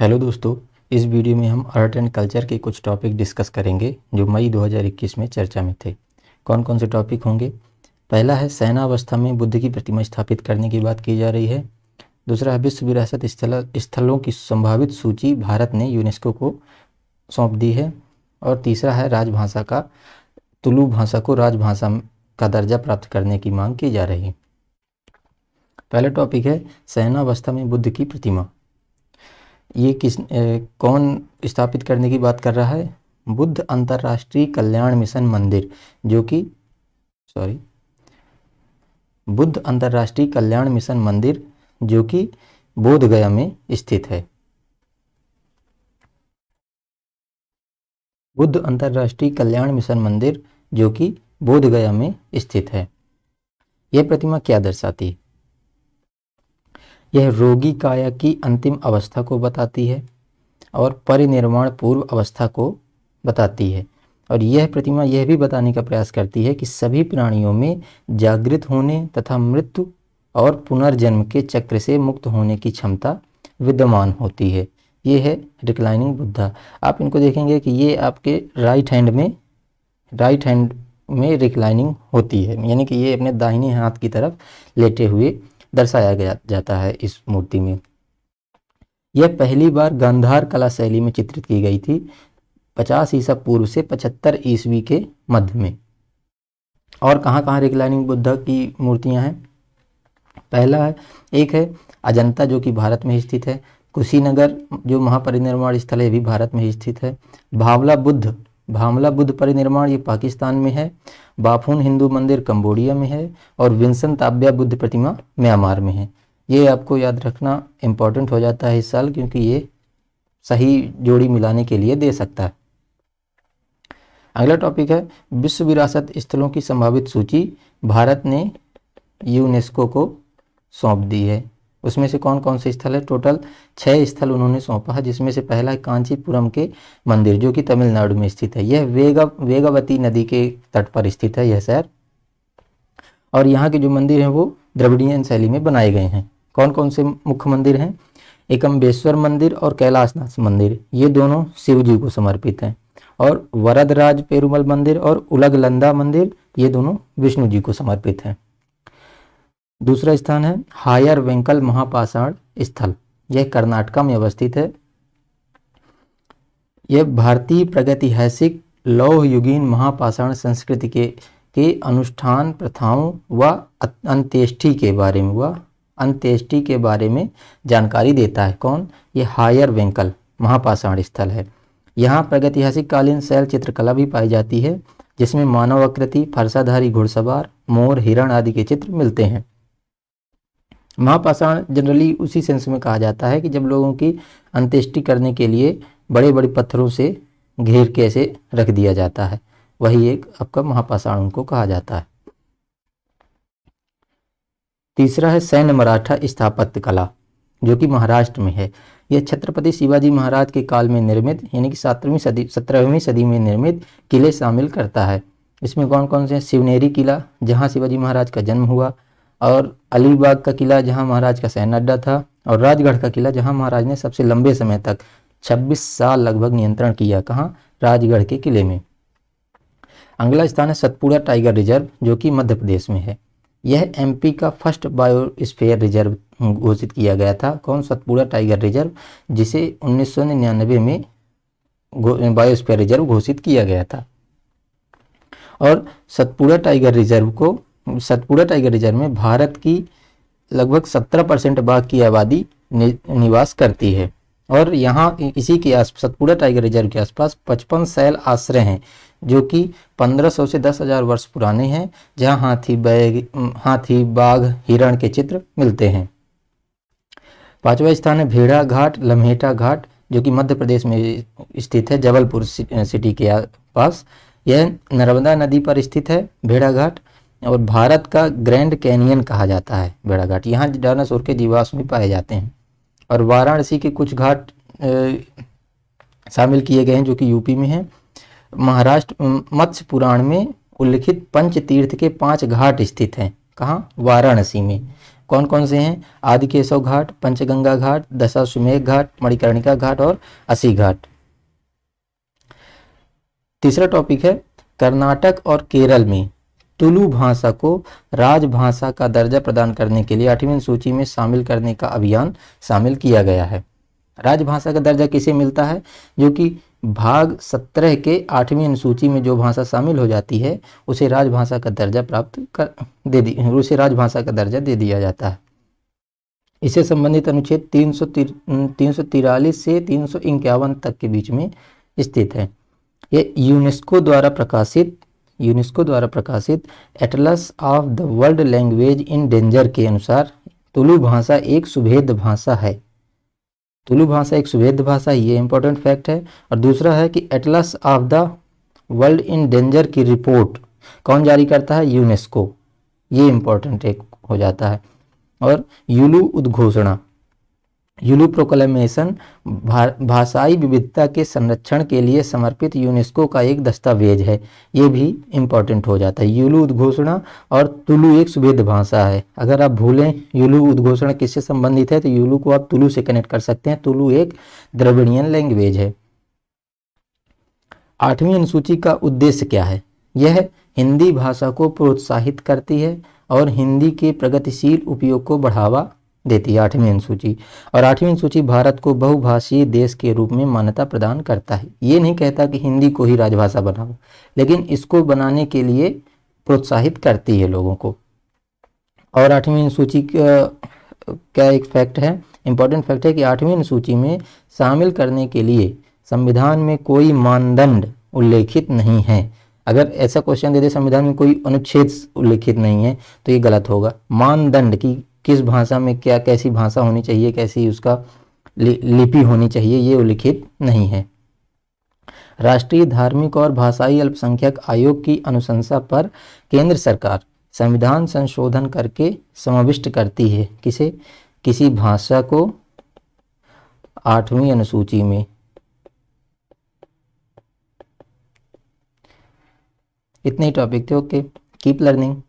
hello दोस्तों इस video में हम आर्ट एंड कल्चर के कुछ टॉपिक डिस्कस करेंगे जो मई 2021 में चर्चा में थे कौन कौन से टॉपिक होंगे पहला है सेना अवस्था में बुद्ध की प्रतिमा स्थापित करने की बात की जा रही है दूसरा है विश्व विरासत स्थल स्थलों की संभावित सूची भारत ने यूनेस्को को सौंप दी है और तीसरा है राजभाषा का तुलू भाषा को राजभाषा का दर्जा प्राप्त करने की मांग की जा रही है पहला टॉपिक है सेनावस्था अवस्था में बुद्ध की प्रतिमा ये किस ए, कौन स्थापित करने की बात कर रहा है बुद्ध अंतर्राष्ट्रीय कल्याण मिशन मंदिर जो कि सॉरी बुद्ध अंतर्राष्ट्रीय कल्याण मिशन मंदिर जो कि बोधगया में स्थित है बुद्ध अंतर्राष्ट्रीय कल्याण मिशन मंदिर जो कि बोधगया में स्थित है यह प्रतिमा क्या दर्शाती है यह रोगी काया की अंतिम अवस्था को बताती है और परिनिर्वाण पूर्व अवस्था को बताती है और यह प्रतिमा यह भी बताने का प्रयास करती है कि सभी प्राणियों में जागृत होने तथा मृत्यु और पुनर्जन्म के चक्र से मुक्त होने की क्षमता विद्यमान होती है ये है रिक्लाइनिंग बुद्धा आप इनको देखेंगे कि ये आपके राइट हैंड में राइट हैंड में रिक्लाइनिंग होती है यानी कि ये अपने दाहिने हाथ की तरफ लेटे हुए दर्शाया गया जाता है इस मूर्ति में यह पहली बार गंधार कला शैली में चित्रित की गई थी 50 ईसा पूर्व से 75 ईस्वी के मध्य में और कहाँ कहाँ रिक्लाइनिंग बुद्ध की मूर्तियाँ हैं पहला है एक है अजंता जो कि भारत में स्थित है कुशीनगर जो महापरिनिर्माण स्थल है भी भारत में स्थित है भावला बुद्ध भामला बुद्ध परिनिर्माण ये पाकिस्तान में है बाफून हिंदू मंदिर कंबोडिया में है और विंसन ताब्या बुद्ध प्रतिमा म्यांमार में है ये आपको याद रखना इम्पोर्टेंट हो जाता है इस साल क्योंकि ये सही जोड़ी मिलाने के लिए दे सकता है अगला टॉपिक है विश्व विरासत स्थलों की संभावित सूची भारत ने यूनेस्को को सौंप दी है उसमें से कौन कौन से स्थल है टोटल छः स्थल उन्होंने सौंपा है जिसमें से पहला है कांचीपुरम के मंदिर जो कि तमिलनाडु में स्थित है यह वेग वेगावती नदी के तट पर स्थित है यह शहर और यहाँ के जो मंदिर हैं वो द्रविड़ियन शैली में बनाए गए हैं कौन कौन से मुख्य मंदिर हैं एकम्बेश्वर मंदिर और कैलाशनाथ मंदिर ये दोनों शिव जी को समर्पित हैं और वरदराज पेरुमल मंदिर और उलगलंदा मंदिर ये दोनों विष्णु जी को समर्पित हैं दूसरा स्थान है हायर वेंकल महापाषाण स्थल यह कर्नाटका में अवस्थित है यह भारतीय प्रगतिहासिक लौह युगीन महापाषाण संस्कृति के के अनुष्ठान प्रथाओं व अंत्येष्टि के बारे में हुआ अंत्येष्टि के बारे में जानकारी देता है कौन ये हायर वेंकल महापाषाण स्थल है यहाँ प्रगतिहासिक कालीन शैल चित्रकला भी पाई जाती है जिसमें मानव आकृति फरसाधारी घुड़सवार मोर हिरण आदि के चित्र मिलते हैं महापाषाण जनरली उसी सेंस में कहा जाता है कि जब लोगों की अंत्येष्टि करने के लिए बड़े बड़े पत्थरों से घेर के ऐसे रख दिया जाता है वही एक आपका महापाषाण उनको कहा जाता है तीसरा है सैन्य मराठा स्थापत्य कला जो कि महाराष्ट्र में है यह छत्रपति शिवाजी महाराज के काल में निर्मित यानी कि सातवीं सदी सत्रहवीं सदी में निर्मित किले शामिल करता है इसमें कौन कौन से हैं शिवनेरी किला जहां शिवाजी महाराज का जन्म हुआ और अलीबाग का किला जहां महाराज का सैन्य अड्डा था और राजगढ़ का किला जहां महाराज ने सबसे लंबे समय तक 26 साल लगभग नियंत्रण किया कहाँ राजगढ़ के किले में अगला स्थान है सतपुड़ा टाइगर रिजर्व जो कि मध्य प्रदेश में है यह एमपी का फर्स्ट बायोस्फेयर रिजर्व घोषित किया गया था कौन सतपुड़ा टाइगर रिजर्व जिसे उन्नीस में बायोस्फेयर रिजर्व घोषित किया गया था और सतपुड़ा टाइगर रिजर्व को सतपुड़ा टाइगर रिजर्व में भारत की लगभग 17 परसेंट बाघ की आबादी नि, निवास करती है और यहाँ इसी के आस सतपुड़ा टाइगर रिजर्व के आसपास 55 सैल आश्रय हैं जो कि 1500 से 10000 वर्ष पुराने हैं जहाँ हाथी बैग हाथी बाघ हिरण के चित्र मिलते हैं पांचवा स्थान है भेड़ा घाट लम्हेटा घाट जो कि मध्य प्रदेश में स्थित है जबलपुर सिटी के पास यह नर्मदा नदी पर स्थित है भेड़ाघाट और भारत का ग्रैंड कैनियन कहा जाता है बेड़ाघाट यहाँ डायनासोर के जीवाश्म भी पाए जाते हैं और वाराणसी के कुछ घाट शामिल किए गए हैं जो कि यूपी में हैं महाराष्ट्र मत्स्य पुराण में उल्लिखित पंच तीर्थ के पांच घाट स्थित हैं कहाँ वाराणसी में कौन कौन से हैं आदि केशव घाट पंचगंगा घाट दशाश्वमेघ घाट मणिकर्णिका घाट और असी घाट तीसरा टॉपिक है कर्नाटक और केरल में तुलु भाषा को राजभाषा का दर्जा प्रदान करने के लिए आठवीं सूची में शामिल करने का अभियान शामिल किया गया है राजभाषा का दर्जा किसे मिलता है जो कि भाग सत्रह के आठवीं अनुसूची में जो भाषा शामिल हो जाती है उसे राजभाषा का दर्जा प्राप्त कर दे दी उसे राजभाषा का दर्जा दे दिया जाता है इससे संबंधित अनुच्छेद तीन सौ तीन सौ तिरालीस से तीन सौ इक्यावन तक के बीच में स्थित है यह यूनेस्को द्वारा प्रकाशित यूनेस्को द्वारा प्रकाशित atlas of the world language in danger के अनुसार तुलु भाषा एक सुभेद भाषा है तुलु भाषा एक सुभेद भाषा ये इंपॉर्टेंट फैक्ट है और दूसरा है कि atlas of the world in danger की रिपोर्ट कौन जारी करता है यूनेस्को ये इंपॉर्टेंट एक हो जाता है और यूलू उद्घोषणा यूलू प्रोक्लेमेशन भा, भाषाई विविधता के संरक्षण के लिए समर्पित यूनेस्को का एक दस्तावेज है ये भी इम्पोर्टेंट हो जाता है यूलू उद्घोषणा और तुलू एक सुभेद भाषा है अगर आप भूलें यूलू उद्घोषणा किससे संबंधित है तो यूलू को आप तुलू से कनेक्ट कर सकते हैं तुलू एक द्रविड़ियन लैंग्वेज है आठवीं अनुसूची का उद्देश्य क्या है यह हिंदी भाषा को प्रोत्साहित करती है और हिंदी के प्रगतिशील उपयोग को बढ़ावा देती है आठवीं अनुसूची और आठवीं अनुसूची भारत को बहुभाषीय देश के रूप में मान्यता प्रदान करता है ये नहीं कहता कि हिंदी को ही राजभाषा बनाओ लेकिन इसको बनाने के लिए प्रोत्साहित करती है लोगों को और आठवीं अनुसूची का एक फैक्ट है इंपॉर्टेंट फैक्ट है कि आठवीं अनुसूची में शामिल करने के लिए संविधान में कोई मानदंड उल्लेखित नहीं है अगर ऐसा क्वेश्चन दे दे संविधान में कोई अनुच्छेद उल्लेखित नहीं है तो ये गलत होगा मानदंड की किस भाषा में क्या कैसी भाषा होनी चाहिए कैसी उसका लिपि होनी चाहिए ये उल्लिखित नहीं है राष्ट्रीय धार्मिक और भाषाई अल्पसंख्यक आयोग की अनुशंसा पर केंद्र सरकार संविधान संशोधन करके समाविष्ट करती है किसे किसी भाषा को आठवीं अनुसूची में इतने ही टॉपिक थे ओके कीप लर्निंग